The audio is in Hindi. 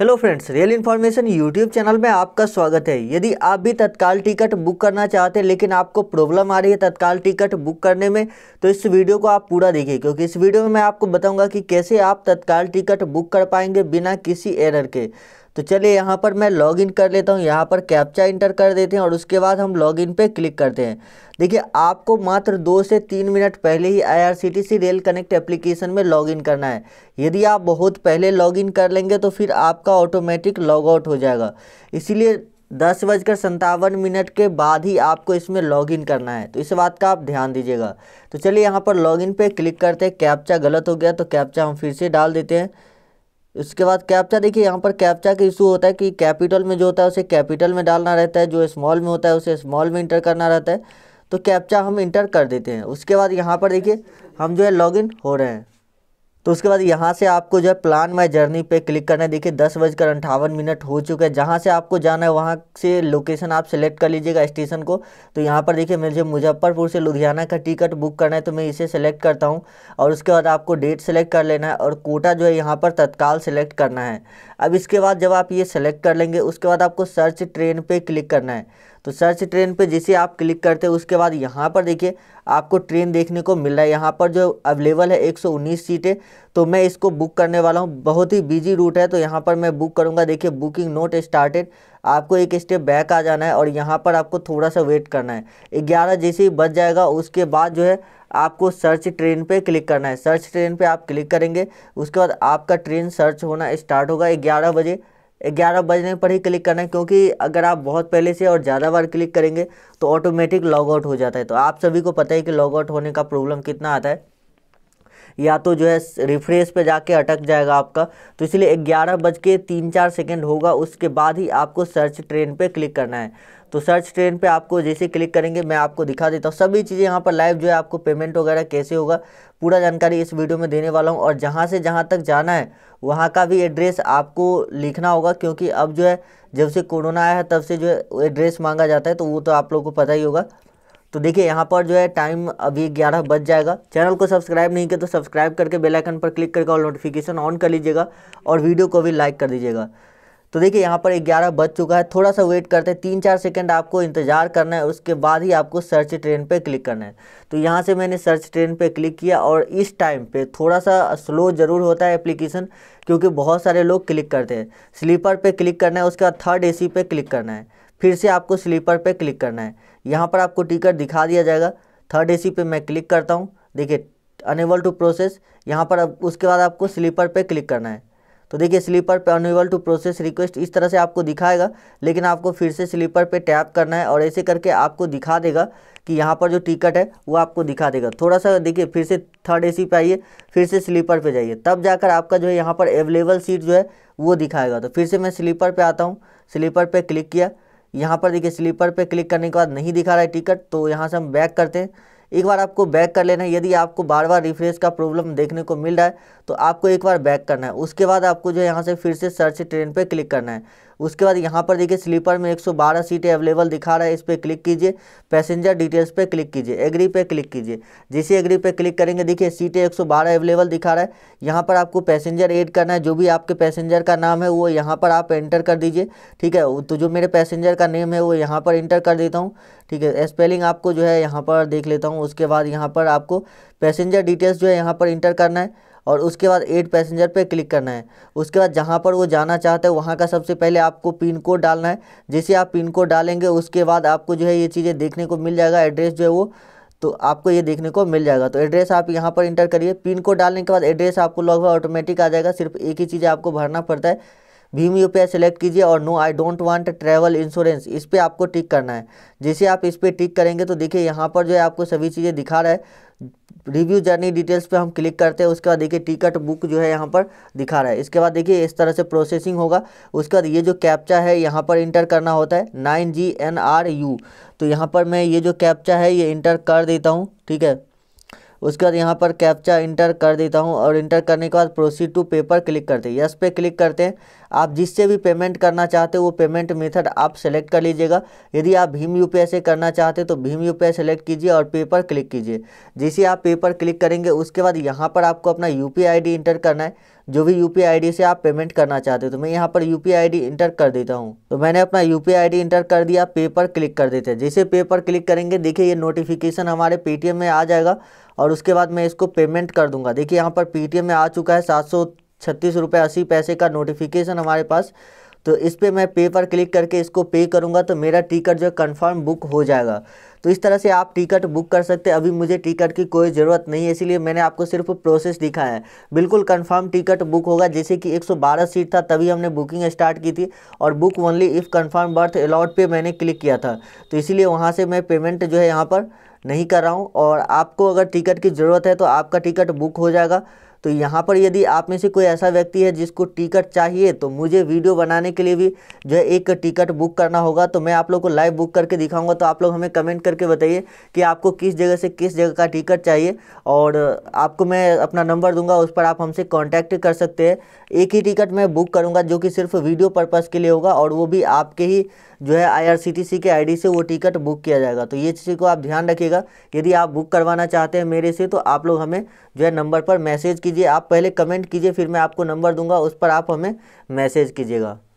hello friends real information YouTube channel में आपका स्वागत है यदि आप भी तत्काल टिकट बुक करना चाहते हैं लेकिन आपको प्रॉब्लम आ रही है तत्काल टिकट बुक करने में तो इस वीडियो को आप पूरा देखिए क्योंकि इस वीडियो में मैं आपको बताऊंगा कि कैसे आप तत्काल टिकट बुक कर पाएंगे बिना किसी एरर के तो चलिए यहाँ पर मैं लॉगिन कर लेता हूँ यहाँ पर कैप्चा इंटर कर देते हैं और उसके बाद हम लॉगिन पे क्लिक करते हैं देखिए आपको मात्र दो से तीन मिनट पहले ही आईआरसीटीसी रेल कनेक्ट एप्लीकेशन में लॉगिन करना है यदि आप बहुत पहले लॉगिन कर लेंगे तो फिर आपका ऑटोमेटिक लॉग आउट हो जाएगा इसीलिए दस बजकर संतावन मिनट के बाद ही आपको इसमें लॉगिन करना है तो इस बात का आप ध्यान दीजिएगा तो चलिए यहाँ पर लॉगिन पे क्लिक करते हैं कैप्चा गलत हो गया तो कैप्चा हम फिर से डाल देते हैं इसके बाद कैप्चा देखिए यहाँ पर कैप्चा का इशू होता है कि कैपिटल में जो होता है उसे कैपिटल में डालना रहता है जो स्मॉल में होता है उसे स्मॉल में इंटर करना रहता है तो कैप्चा हम इंटर कर देते हैं उसके बाद यहाँ पर देखिए हम जो है लॉगिन हो रहे हैं तो उसके बाद यहाँ से आपको जो है प्लान माई जर्नी पे क्लिक करना है देखिए दस बजकर अंठावन मिनट हो चुके हैं जहाँ से आपको जाना है वहाँ से लोकेशन आप सेलेक्ट कर लीजिएगा स्टेशन को तो यहाँ पर देखिए मुझे मुजफ्फरपुर से लुधियाना का टिकट बुक करना है तो मैं इसे सेलेक्ट करता हूँ और उसके बाद आपको डेट सेलेक्ट कर लेना है और कोटा जो है यहाँ पर तत्काल सेलेक्ट करना है अब इसके बाद जब आप ये सेलेक्ट कर लेंगे उसके बाद आपको सर्च ट्रेन पर क्लिक करना है तो सर्च ट्रेन पे जैसे आप क्लिक करते हैं उसके बाद यहाँ पर देखिए आपको ट्रेन देखने को मिल रहा है यहाँ पर जो अवेलेबल है 119 सीटें तो मैं इसको बुक करने वाला हूँ बहुत ही बिजी रूट है तो यहाँ पर मैं बुक करूँगा देखिए बुकिंग नोट स्टार्टेड आपको एक स्टेप बैक आ जाना है और यहाँ पर आपको थोड़ा सा वेट करना है ग्यारह जैसे ही बच जाएगा उसके बाद जो है आपको सर्च ट्रेन पे क्लिक करना है सर्च ट्रेन पे आप क्लिक करेंगे उसके बाद आपका ट्रेन सर्च होना स्टार्ट होगा ग्यारह बजे ग्यारह बजने पर ही क्लिक करना है क्योंकि अगर आप बहुत पहले से और ज़्यादा बार क्लिक करेंगे तो ऑटोमेटिक लॉग आउट हो जाता है तो आप सभी को पता है कि लॉग आउट होने का प्रॉब्लम कितना आता है या तो जो है रिफ्रेश पे जाके अटक जाएगा आपका तो इसलिए ग्यारह बज के तीन चार सेकेंड होगा उसके बाद ही आपको सर्च ट्रेन पे क्लिक करना है तो सर्च ट्रेन पे आपको जैसे क्लिक करेंगे मैं आपको दिखा देता हूँ सभी चीज़ें यहाँ पर लाइव जो है आपको पेमेंट वगैरह कैसे होगा पूरा जानकारी इस वीडियो में देने वाला हूँ और जहाँ से जहाँ तक जाना है वहाँ का भी एड्रेस आपको लिखना होगा क्योंकि अब जो है जब से कोरोना आया है तब से जो है एड्रेस मांगा जाता है तो वो तो आप लोग को पता ही होगा तो देखिए यहाँ पर जो है टाइम अभी ग्यारह बज जाएगा चैनल को सब्सक्राइब नहीं किया तो सब्सक्राइब करके बेल आइकन पर क्लिक करके और नोटिफिकेशन ऑन कर लीजिएगा और वीडियो को भी लाइक कर दीजिएगा तो देखिए यहाँ पर ग्यारह बज चुका है थोड़ा सा वेट करते हैं तीन चार सेकंड आपको इंतज़ार करना है उसके बाद ही आपको सर्च ट्रेन पर क्लिक करना है तो यहाँ से मैंने सर्च ट्रेन पर क्लिक किया और इस टाइम पर थोड़ा सा स्लो ज़रूर होता है एप्लीकेशन क्योंकि बहुत सारे लोग क्लिक करते हैं स्लीपर पर क्लिक करना है उसके बाद थर्ड ए पर क्लिक करना है फिर से आपको स्लीपर पे क्लिक करना है यहाँ पर आपको टिकट दिखा दिया जाएगा थर्ड एसी पे मैं क्लिक करता हूँ देखिए अनेबल टू प्रोसेस यहाँ पर अब उसके बाद आपको स्लीपर पे क्लिक करना है तो देखिए स्लीपर पे अनेबल टू प्रोसेस रिक्वेस्ट इस तरह से आपको दिखाएगा लेकिन आपको फिर से स्लीपर पे टैप करना है और ऐसे करके आपको दिखा देगा कि यहाँ पर जो टिकट है वो आपको दिखा देगा थोड़ा सा देखिए फिर से थर्ड ए पे आइए फिर से स्लीपर पर जाइए तब जाकर आपका जो है यहाँ पर अवेलेबल सीट जो है वो दिखाएगा तो फिर से मैं स्लीपर पर आता हूँ स्लीपर पर क्लिक किया यहाँ पर देखिए स्लीपर पे क्लिक करने के बाद नहीं दिखा रहा है टिकट तो यहाँ से हम बैक करते हैं एक बार आपको बैक कर लेना है यदि आपको बार बार रिफ्रेश का प्रॉब्लम देखने को मिल रहा है तो आपको एक बार बैक करना है उसके बाद आपको जो है यहाँ से फिर से सर्च ट्रेन पर क्लिक करना है उसके बाद यहाँ पर देखिए स्लीपर में 112 सीटें अवेलेबल दिखा रहा है इस पर क्लिक कीजिए पैसेंजर डिटेल्स पे क्लिक कीजिए एग्री पे क्लिक कीजिए जैसे एग्री पे क्लिक करेंगे देखिए सीटें 112 अवेलेबल दिखा रहा है यहाँ पर आपको पैसेंजर ऐड करना है जो भी आपके पैसेंजर का नाम है वो यहाँ पर आप एंटर कर दीजिए ठीक है तो जो मेरे पैसेंजर का नेम है वो यहाँ पर इंटर कर देता हूँ ठीक है स्पेलिंग आपको जो है यहाँ पर देख लेता हूँ उसके बाद यहाँ पर आपको पैसेंजर डिटेल्स जो है यहाँ पर इंटर करना है और उसके बाद एड पैसेंजर पे क्लिक करना है उसके बाद जहाँ पर वो जाना चाहते हैं वहाँ का सबसे पहले आपको पिन कोड डालना है जैसे आप पिन कोड डालेंगे उसके बाद आपको जो है ये चीज़ें देखने को मिल जाएगा एड्रेस जो है वो तो आपको ये देखने को मिल जाएगा तो एड्रेस आप यहाँ पर इंटर करिए पिन कोड डालने के बाद एड्रेस आपको लगभग ऑटोमेटिक आ जाएगा सिर्फ एक ही चीज़ आपको भरना पड़ता है भीम यू सेलेक्ट कीजिए और no I don't want travel insurance इस पर आपको टिक करना है जैसे आप इस पर टिक करेंगे तो देखिए यहाँ पर जो है आपको सभी चीज़ें दिखा रहा है रिव्यू जर्नी डिटेल्स पे हम क्लिक करते हैं उसके बाद देखिए टिकट बुक जो है यहाँ पर दिखा रहा है इसके बाद देखिए इस तरह से प्रोसेसिंग होगा उसके बाद ये जो कैप्चा है यहाँ पर इंटर करना होता है nine G N R U तो यहाँ पर मैं ये जो कैप्चा है ये इंटर कर देता हूँ ठीक है उसके बाद यहाँ पर कैप्चा इंटर कर देता हूँ और इंटर करने के बाद प्रोसीड टू पे पर क्लिक करते हैं यस पे क्लिक करते हैं आप जिससे भी पेमेंट करना चाहते हो वो पेमेंट मेथड आप सेलेक्ट कर लीजिएगा यदि आप भीम यू से करना चाहते तो भीम यू सेलेक्ट कीजिए और पे क्लिक कीजिए जैसे आप पे क्लिक करेंगे उसके बाद यहाँ पर आपको अपना यू पी इंटर करना है जो भी यू पी से आप पेमेंट करना चाहते हो तो मैं यहाँ पर यू पी इंटर कर देता हूँ तो मैंने अपना यू पी इंटर कर दिया पे पर क्लिक कर देते हैं जैसे पे पर क्लिक करेंगे देखिए ये नोटिफिकेशन हमारे पेटीएम में आ जाएगा और उसके बाद मैं इसको पेमेंट कर दूंगा देखिए यहाँ पर पेटीएम में आ चुका है सात सौ छत्तीस रुपये अस्सी पैसे का नोटिफिकेशन हमारे पास तो इस पर मैं पे पर क्लिक करके इसको पे करूँगा तो मेरा टिकट जो है कन्फर्म बुक हो जाएगा तो इस तरह से आप टिकट बुक कर सकते हैं अभी मुझे टिकट की कोई ज़रूरत नहीं है इसीलिए मैंने आपको सिर्फ प्रोसेस दिखाया है बिल्कुल कन्फर्म टिकट बुक होगा जैसे कि 112 सीट था तभी हमने बुकिंग स्टार्ट की थी और book only if confirm berth allowed पे मैंने क्लिक किया था तो इसीलिए वहाँ से मैं पेमेंट जो है यहाँ पर नहीं कर रहा हूँ और आपको अगर टिकट की ज़रूरत है तो आपका टिकट बुक हो जाएगा तो यहाँ पर यदि आप में से कोई ऐसा व्यक्ति है जिसको टिकट चाहिए तो मुझे वीडियो बनाने के लिए भी जो है एक टिकट बुक करना होगा तो मैं आप लोग को लाइव बुक करके दिखाऊंगा तो आप लोग हमें कमेंट करके बताइए कि आपको किस जगह से किस जगह का टिकट चाहिए और आपको मैं अपना नंबर दूंगा उस पर आप हमसे कॉन्टैक्ट कर सकते हैं एक ही टिकट मैं बुक करूँगा जो कि सिर्फ वीडियो पर्पज़ के लिए होगा और वो भी आपके ही जो है आई के आई से वो टिकट बुक किया जाएगा तो ये चीज़ को आप ध्यान रखिएगा यदि आप बुक करवाना चाहते हैं मेरे से तो आप लोग हमें जो है नंबर पर मैसेज कीजिए आप पहले कमेंट कीजिए फिर मैं आपको नंबर दूंगा उस पर आप हमें मैसेज कीजिएगा